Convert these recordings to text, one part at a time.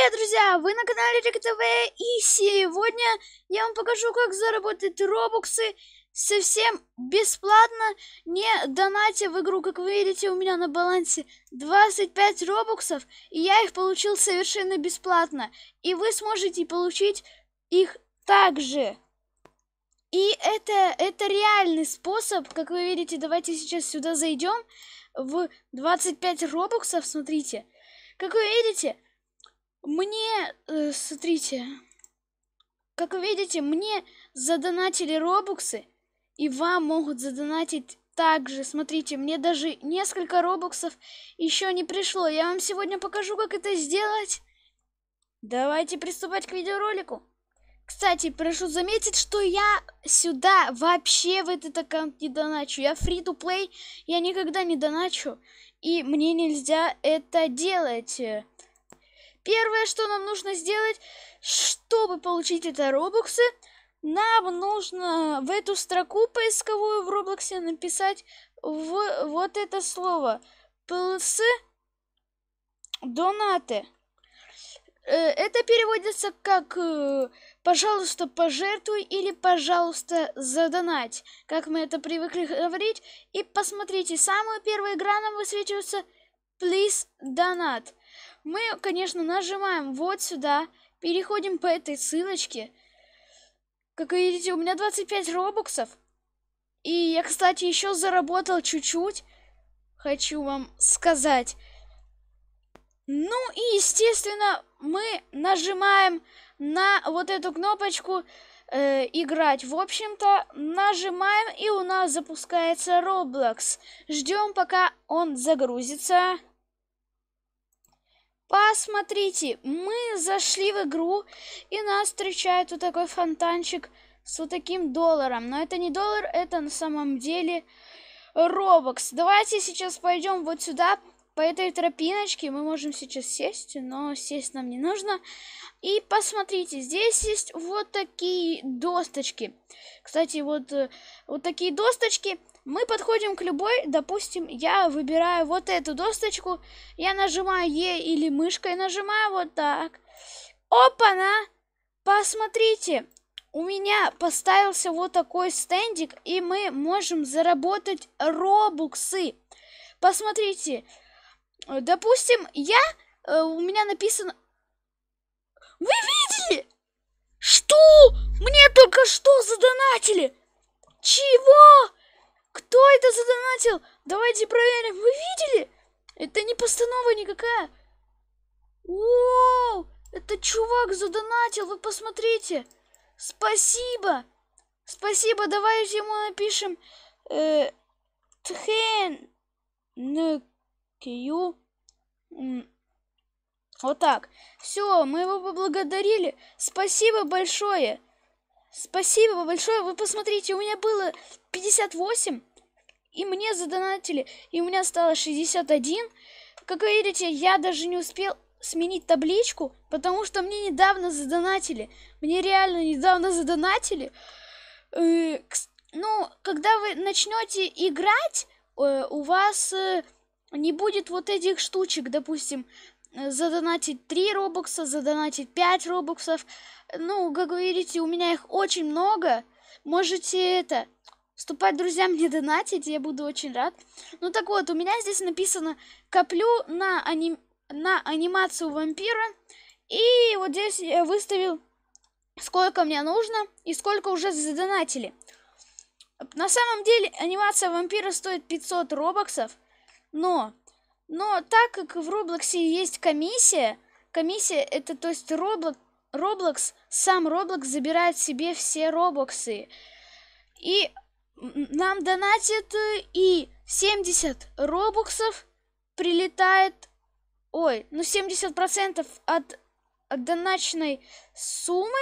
Привет, друзья! Вы на канале Рик ТВ и сегодня я вам покажу, как заработать робоксы совсем бесплатно, не донатя в игру. Как вы видите, у меня на балансе 25 робоксов, и я их получил совершенно бесплатно. И вы сможете получить их также. И это, это реальный способ, как вы видите, давайте сейчас сюда зайдем, в 25 робоксов, смотрите. Как вы видите, мне, э, смотрите, как вы видите, мне задонатили робуксы, и вам могут задонатить также. Смотрите, мне даже несколько робуксов еще не пришло. Я вам сегодня покажу, как это сделать. Давайте приступать к видеоролику. Кстати, прошу заметить, что я сюда вообще в этот аккаунт не доначу. Я free to play, я никогда не доначу. И мне нельзя это делать. Первое, что нам нужно сделать, чтобы получить это робоксы, нам нужно в эту строку поисковую в роблоксе написать в, вот это слово. ПЛС донаты. Э, это переводится как э, пожалуйста, пожертвуй или пожалуйста, задонать, как мы это привыкли говорить. И посмотрите, самая первая игра нам высвечивается please донат мы, конечно, нажимаем вот сюда, переходим по этой ссылочке. Как вы видите, у меня 25 робоксов. И я, кстати, еще заработал чуть-чуть, хочу вам сказать. Ну и, естественно, мы нажимаем на вот эту кнопочку э, «Играть». В общем-то, нажимаем, и у нас запускается Roblox. Ждем, пока он загрузится. Посмотрите, мы зашли в игру, и нас встречает вот такой фонтанчик с вот таким долларом. Но это не доллар, это на самом деле робокс. Давайте сейчас пойдем вот сюда, по этой тропиночке. Мы можем сейчас сесть, но сесть нам не нужно. И посмотрите, здесь есть вот такие досточки. Кстати, вот, э, вот такие досточки мы подходим к любой, допустим, я выбираю вот эту досточку, я нажимаю Е или мышкой нажимаю вот так. Опа-на! Посмотрите, у меня поставился вот такой стендик, и мы можем заработать робуксы. Посмотрите, допустим, я, э, у меня написано... Вы видели? Что? Мне только что задонатили! Чего? Кто это задонатил? Давайте проверим. Вы видели? Это не постанова никакая. Воу! Это чувак задонатил, вы посмотрите. Спасибо. Спасибо, давайте ему напишем э, Тхэн Нкью. Вот так. Все, мы его поблагодарили. Спасибо большое. Спасибо большое. Вы посмотрите, у меня было 58 и мне задонатили, и у меня стало 61. Как вы видите, я даже не успел сменить табличку, потому что мне недавно задонатили. Мне реально недавно задонатили. Э, ну, когда вы начнете играть, э, у вас э, не будет вот этих штучек, допустим, задонатить 3 робокса, задонатить 5 робоксов. Ну, как вы видите, у меня их очень много. Можете это Ступай, друзья, мне донатить, я буду очень рад. Ну так вот, у меня здесь написано «Коплю на, аним... на анимацию вампира». И вот здесь я выставил, сколько мне нужно и сколько уже задонатили. На самом деле анимация вампира стоит 500 робоксов, но, но так как в Роблоксе есть комиссия, комиссия это то есть Роблок, Роблокс, сам Роблокс забирает себе все робоксы. И нам донатит э, и 70 робоксов прилетает, ой, ну 70% от, от доначной суммы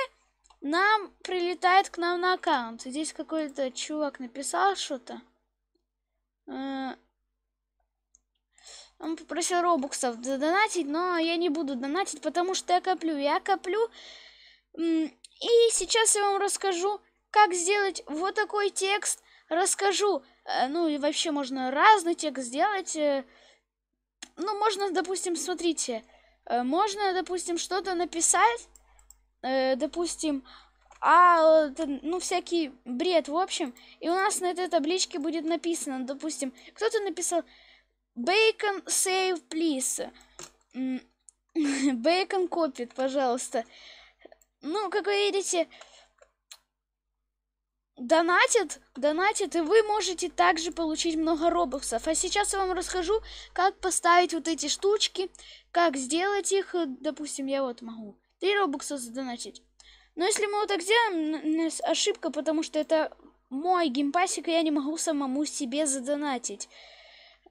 нам прилетает к нам на аккаунт. Здесь какой-то чувак написал что-то. Э, он попросил робоксов донатить, но я не буду донатить, потому что я коплю. Я коплю. И сейчас я вам расскажу, как сделать вот такой текст расскажу. Э, ну и вообще можно разный текст сделать. Э. Ну, можно, допустим, смотрите. Э, можно, допустим, что-то написать. Допустим, а, ну, всякий бред, в общем. И у нас на этой табличке будет написано, допустим, кто-то написал «Bacon save, please». «Bacon копит, пожалуйста». Ну, как вы видите, донатит, донатит и вы можете также получить много робоксов. А сейчас я вам расскажу, как поставить вот эти штучки, как сделать их. Допустим, я вот могу 3 робокса задонатить. Но если мы вот так сделаем, ошибка, потому что это мой геймпасик, и я не могу самому себе задонатить.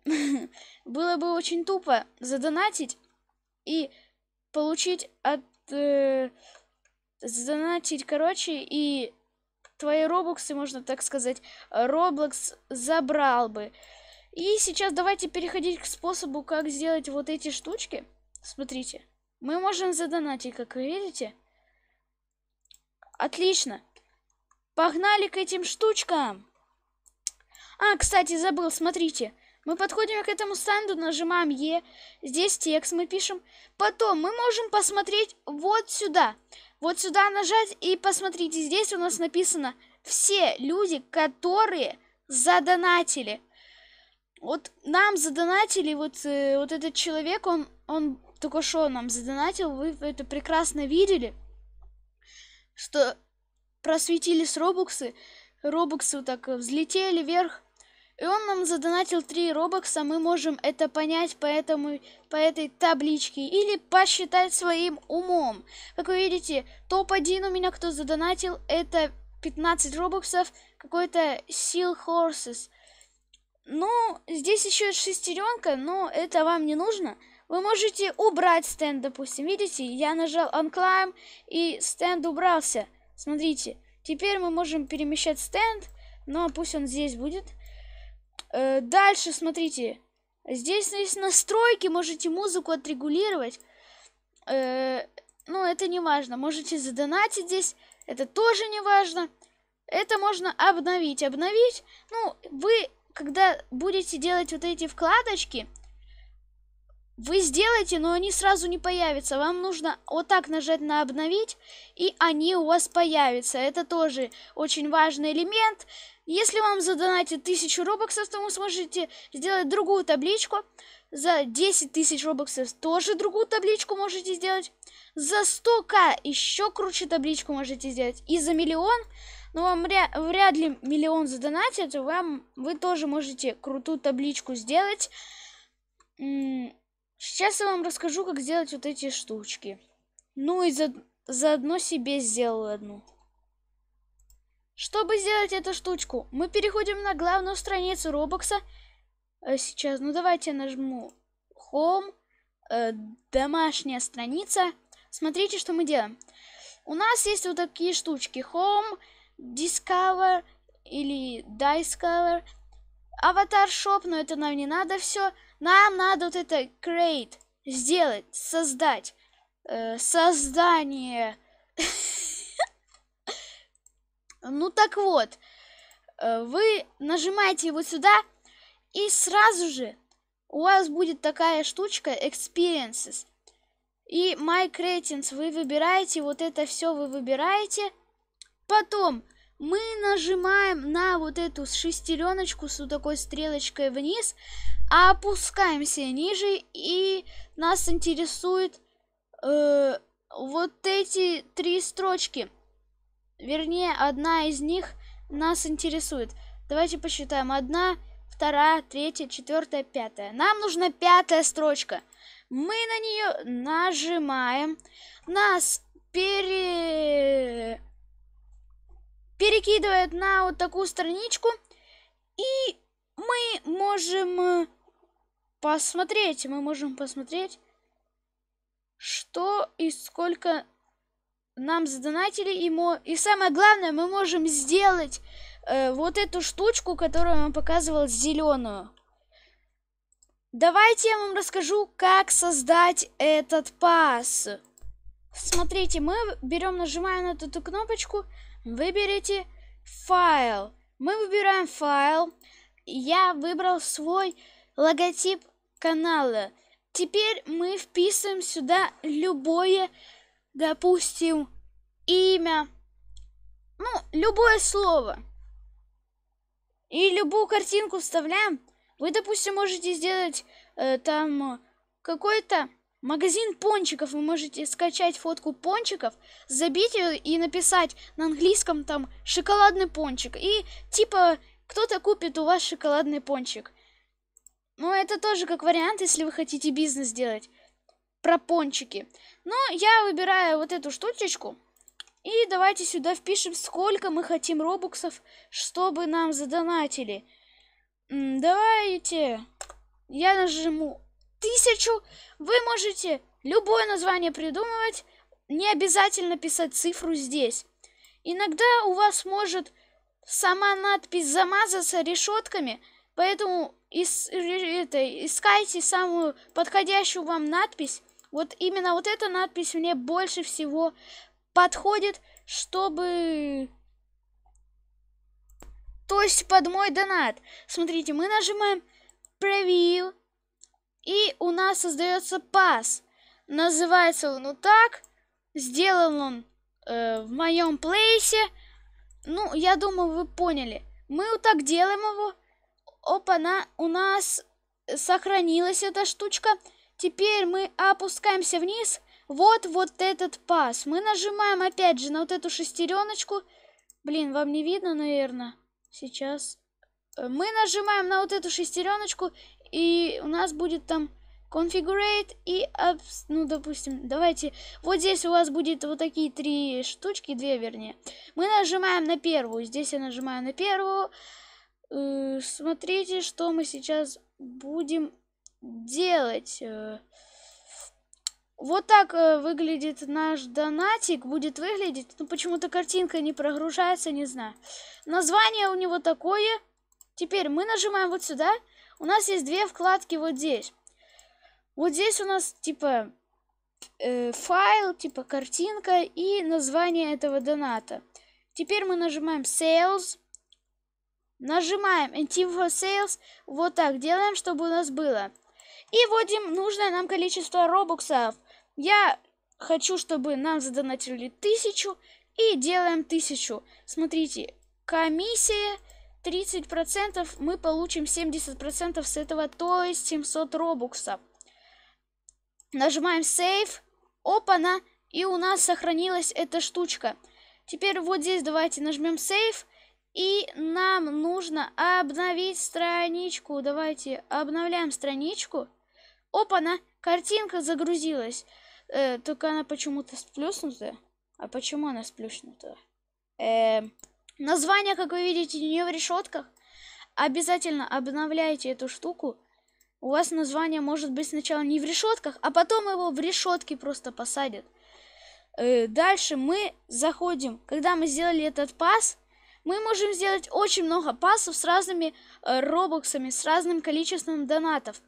Было бы очень тупо задонатить и получить от... Э, задонатить, короче, и твои робоксы, можно так сказать, Roblox забрал бы. И сейчас давайте переходить к способу, как сделать вот эти штучки. Смотрите, мы можем задонатить, как вы видите. Отлично. Погнали к этим штучкам. А, кстати, забыл, смотрите. Смотрите. Мы подходим к этому стенду, нажимаем Е. Здесь текст мы пишем. Потом мы можем посмотреть вот сюда. Вот сюда нажать и посмотрите. Здесь у нас написано все люди, которые задонатили. Вот нам задонатили, вот, э, вот этот человек, он, он только что нам задонатил, вы это прекрасно видели, что просветились робоксы, робуксы вот так э, взлетели вверх, и он нам задонатил 3 робокса, мы можем это понять по, этому, по этой табличке или посчитать своим умом. Как вы видите, топ-1 у меня кто задонатил, это 15 робоксов, какой-то Seal Horses. Ну, здесь еще шестеренка, но это вам не нужно. Вы можете убрать стенд, допустим. Видите, я нажал Unclimb и стенд убрался. Смотрите, теперь мы можем перемещать стенд, но ну, а пусть он здесь будет. Э, дальше, смотрите. Здесь есть настройки, можете музыку отрегулировать. Э, ну, это не важно. Можете задонатить здесь. Это тоже не важно. Это можно обновить. Обновить, ну, вы, когда будете делать вот эти вкладочки, вы сделаете, но они сразу не появятся. Вам нужно вот так нажать на обновить, и они у вас появятся. Это тоже очень важный элемент. Если вам задонатят 1000 робоксов, то вы сможете сделать другую табличку. За 10 тысяч робоксов тоже другую табличку можете сделать. За 100к еще круче табличку можете сделать. И за миллион, но вам вряд, ли миллион задонатят, вам, вы тоже можете крутую табличку сделать. Сейчас я вам расскажу, как сделать вот эти штучки. Ну и за, заодно себе сделаю одну. Чтобы сделать эту штучку, мы переходим на главную страницу Робокса. Э, сейчас, ну давайте нажму Home, э, домашняя страница. Смотрите, что мы делаем. У нас есть вот такие штучки. Home, Discover или Discover. Avatar Shop, но это нам не надо все. Нам надо вот это Create, сделать, создать. Э, создание... Ну так вот, э, вы нажимаете вот сюда, и сразу же у вас будет такая штучка Experiences. И My Cretins вы выбираете, вот это все вы выбираете. Потом мы нажимаем на вот эту шестереночку с вот такой стрелочкой вниз, а опускаемся ниже, и нас интересует э, вот эти три строчки – Вернее, одна из них нас интересует. Давайте посчитаем. Одна, вторая, третья, четвертая, пятая. Нам нужна пятая строчка. Мы на нее нажимаем. Нас пере... перекидывает на вот такую страничку. И мы можем э, посмотреть. Мы можем посмотреть, что и сколько нам задонатили ему. И самое главное, мы можем сделать э, вот эту штучку, которую он показывал, зеленую. Давайте я вам расскажу, как создать этот пас. Смотрите, мы берем, нажимаем на эту кнопочку, выберите файл. Мы выбираем файл. Я выбрал свой логотип канала. Теперь мы вписываем сюда любое допустим, имя, ну, любое слово. И любую картинку вставляем. Вы, допустим, можете сделать э, там какой-то магазин пончиков. Вы можете скачать фотку пончиков, забить ее и написать на английском там шоколадный пончик. И типа кто-то купит у вас шоколадный пончик. Ну, это тоже как вариант, если вы хотите бизнес делать про пончики. Но я выбираю вот эту штучечку. И давайте сюда впишем, сколько мы хотим робоксов, чтобы нам задонатили. Давайте. Я нажму тысячу. Вы можете любое название придумывать. Не обязательно писать цифру здесь. Иногда у вас может сама надпись замазаться решетками, поэтому ис э, это, искайте самую подходящую вам надпись вот именно вот эта надпись мне больше всего подходит, чтобы... То есть под мой донат. Смотрите, мы нажимаем превью, и у нас создается пас. Называется он вот так. Сделан он э, в моем плейсе. Ну, я думаю, вы поняли. Мы вот так делаем его. Опа, на, у нас сохранилась эта штучка. Теперь мы опускаемся вниз. Вот вот этот паз. Мы нажимаем опять же на вот эту шестереночку. Блин, вам не видно, наверное. Сейчас. Э, мы нажимаем на вот эту шестереночку, и у нас будет там configurate и, ну, допустим, давайте, вот здесь у вас будет вот такие три штучки, две вернее. Мы нажимаем на первую, здесь я нажимаю на первую. Э, смотрите, что мы сейчас будем делать. Э, вот так э, выглядит наш донатик, будет выглядеть. Ну, почему-то картинка не прогружается, не знаю. Название у него такое. Теперь мы нажимаем вот сюда. У нас есть две вкладки вот здесь. Вот здесь у нас, типа, э, файл, типа, картинка и название этого доната. Теперь мы нажимаем Sales. Нажимаем Info Sales. Вот так делаем, чтобы у нас было. И вводим нужное нам количество робуксов. Я хочу, чтобы нам задонатили тысячу. И делаем тысячу. Смотрите, комиссия 30%, мы получим 70% с этого, то есть 700 робуксов. Нажимаем сейф. Опа-на. И у нас сохранилась эта штучка. Теперь вот здесь давайте нажмем сейф. И нам нужно обновить страничку. Давайте обновляем страничку. Опа-на, картинка загрузилась. Э, только она почему-то сплюснутая. А почему она сплюснутая? Э, название, как вы видите, не в решетках. Обязательно обновляйте эту штуку. У вас название может быть сначала не в решетках, а потом его в решетке просто посадят. Э, дальше мы заходим. Когда мы сделали этот пас, мы можем сделать очень много пасов с разными э, робоксами, с разным количеством донатов.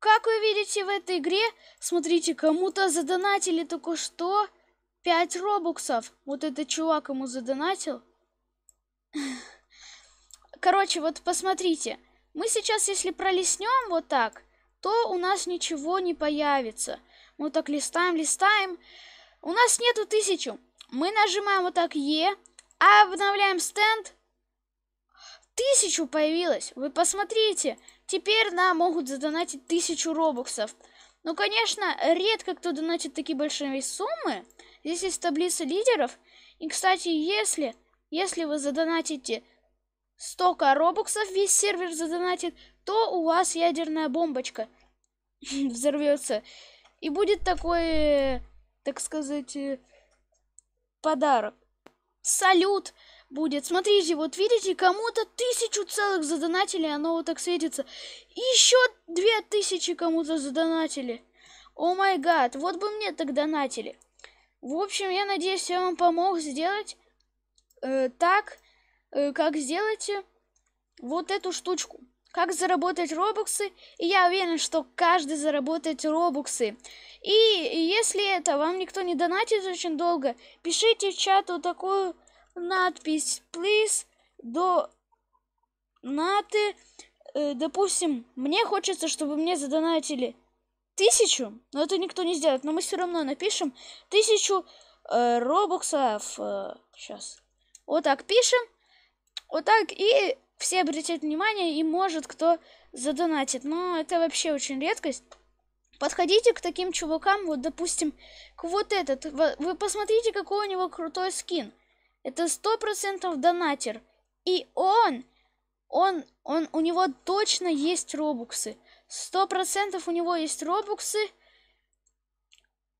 Как вы видите в этой игре, смотрите, кому-то задонатили только что 5 робоксов. Вот этот чувак ему задонатил. Короче, вот посмотрите. Мы сейчас, если пролистнем вот так, то у нас ничего не появится. Мы вот так листаем, листаем. У нас нету тысячу. Мы нажимаем вот так Е, а обновляем стенд. Тысячу появилось. Вы посмотрите, Теперь нам могут задонатить тысячу робоксов. Ну, конечно, редко кто донатит такие большие суммы. Здесь есть таблица лидеров. И, кстати, если, если вы задонатите столько робоксов, весь сервер задонатит, то у вас ядерная бомбочка взорвется. И будет такой, э, так сказать, э, подарок. Салют! будет. Смотрите, вот видите, кому-то тысячу целых задонатили, оно вот так светится. еще две тысячи кому-то задонатили. О май гад, вот бы мне так донатили. В общем, я надеюсь, я вам помог сделать э, так, э, как сделаете э, вот эту штучку. Как заработать робоксы. И я уверен, что каждый заработает робоксы. И если это вам никто не донатит очень долго, пишите в чат вот такую надпись please наты, э, Допустим, мне хочется, чтобы мне задонатили тысячу, но это никто не сделает, но мы все равно напишем тысячу э, робоксов. Э, сейчас. Вот так пишем. Вот так и все обратят внимание и может кто задонатит. Но это вообще очень редкость. Подходите к таким чувакам, вот допустим, к вот этот. Вы посмотрите, какой у него крутой скин. Это сто процентов донатер. И он, он, он, у него точно есть робуксы. Сто процентов у него есть робуксы.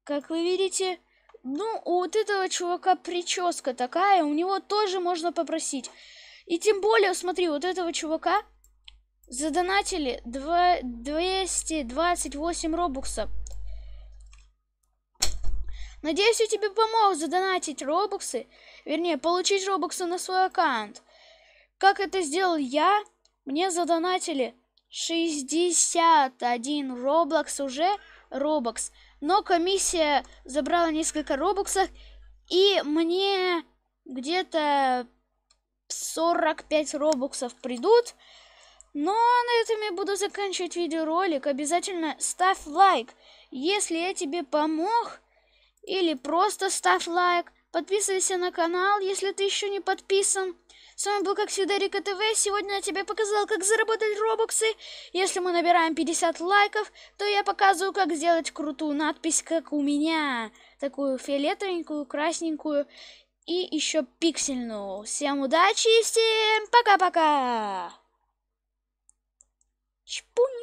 Как вы видите, ну, у вот этого чувака прическа такая, у него тоже можно попросить. И тем более, смотри, вот этого чувака задонатили 228 робуксов. Надеюсь, я тебе помог задонатить робоксы, вернее, получить робоксы на свой аккаунт. Как это сделал я, мне задонатили 61 робокс уже, робокс. Но комиссия забрала несколько робоксов, и мне где-то 45 робоксов придут. Но на этом я буду заканчивать видеоролик. Обязательно ставь лайк, если я тебе помог или просто ставь лайк. Подписывайся на канал, если ты еще не подписан. С вами был, как всегда, Рика ТВ. Сегодня я тебе показал, как заработать робоксы. Если мы набираем 50 лайков, то я показываю, как сделать крутую надпись, как у меня. Такую фиолетовенькую, красненькую и еще пиксельную. Всем удачи и всем пока-пока! Чпунь!